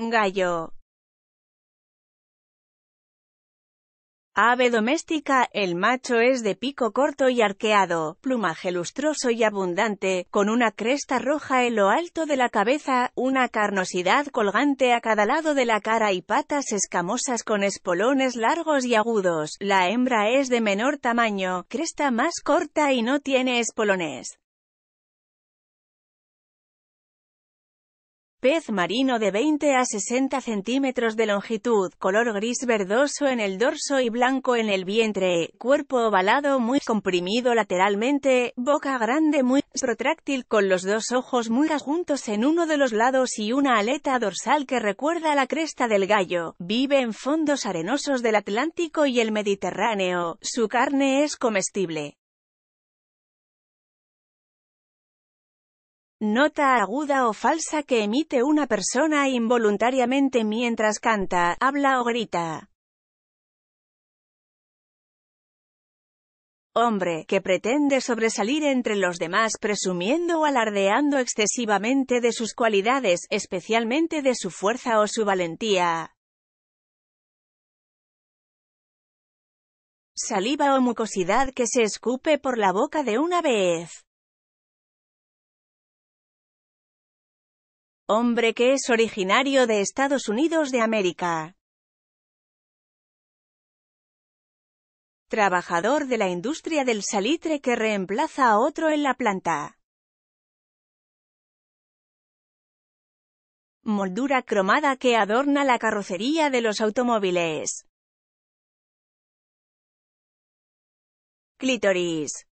Gallo. Ave doméstica, el macho es de pico corto y arqueado, plumaje lustroso y abundante, con una cresta roja en lo alto de la cabeza, una carnosidad colgante a cada lado de la cara y patas escamosas con espolones largos y agudos. La hembra es de menor tamaño, cresta más corta y no tiene espolones. Pez marino de 20 a 60 centímetros de longitud, color gris verdoso en el dorso y blanco en el vientre, cuerpo ovalado muy comprimido lateralmente, boca grande muy protráctil con los dos ojos muy juntos en uno de los lados y una aleta dorsal que recuerda a la cresta del gallo. Vive en fondos arenosos del Atlántico y el Mediterráneo. Su carne es comestible. nota aguda o falsa que emite una persona involuntariamente mientras canta, habla o grita. Hombre, que pretende sobresalir entre los demás presumiendo o alardeando excesivamente de sus cualidades, especialmente de su fuerza o su valentía. Saliva o mucosidad que se escupe por la boca de una vez. hombre que es originario de Estados Unidos de América. Trabajador de la industria del salitre que reemplaza a otro en la planta. Moldura cromada que adorna la carrocería de los automóviles. Clítoris.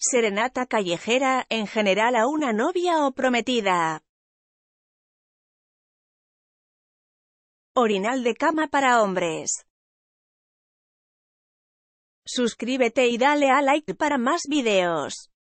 Serenata callejera, en general a una novia o prometida. Orinal de cama para hombres. Suscríbete y dale a like para más videos.